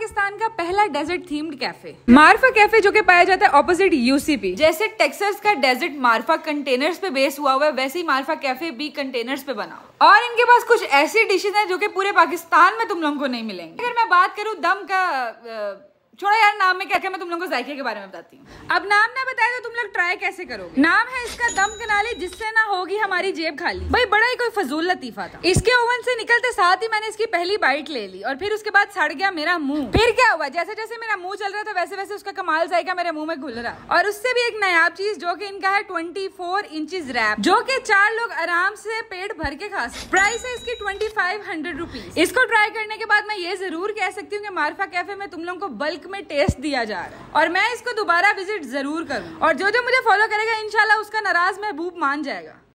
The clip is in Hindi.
पाकिस्तान का पहला desert themed cafe Marfa cafe जो कि पाया जाता है ऑपोजिट यूसीपी जैसे टेक्सस का डेजर्ट मार्फा कंटेनर्स पे बेस हुआ हुआ है वैसे ही मार्फा कैफे भी कंटेनर्स पे बना हुआ और इनके पास कुछ ऐसी डिशेज हैं जो कि पूरे पाकिस्तान में तुम लोगों को नहीं मिलेंगे अगर मैं बात करूँ दम का छोड़ो यार नाम में क्या क्या मैं तुम लोगों को जायके के बारे में बताती हूँ अब नाम ना बताए तो तुम लोग ट्राई कैसे करोगे नाम है इसका दम कनाली जिससे ना होगी हमारी जेब खाली भाई बड़ा ही कोई फजूल लतीफा था इसके ओवन से निकलते साथ ही मैंने इसकी पहली बाइट ले ली और फिर उसके बाद सड़ गया मेरा मुंह फिर क्या हुआ जैसे जैसे मेरा मुंह चल रहा था वैसे वैसे उसका कमाल जायका मेरे मुंह में घुल रहा और उससे भी एक नयाब चीज जो की इनका है ट्वेंटी फोर रैप जो की चार लोग आराम से पेट भर के खा सकते प्राइस है इसकी ट्वेंटी फाइव हंड्रेड रुपीज इसको ट्राई करने के बाद मैं ये जरूर कह सकती हूँ की मार्फा कैफे में तुम लोग को बल्क में टेस्ट दिया जा रहा है और मैं इसको दोबारा विजिट ज़रूर करूँ और जो जो मुझे फॉलो करेगा इनशाला उसका नाराज़ महबूब मान जाएगा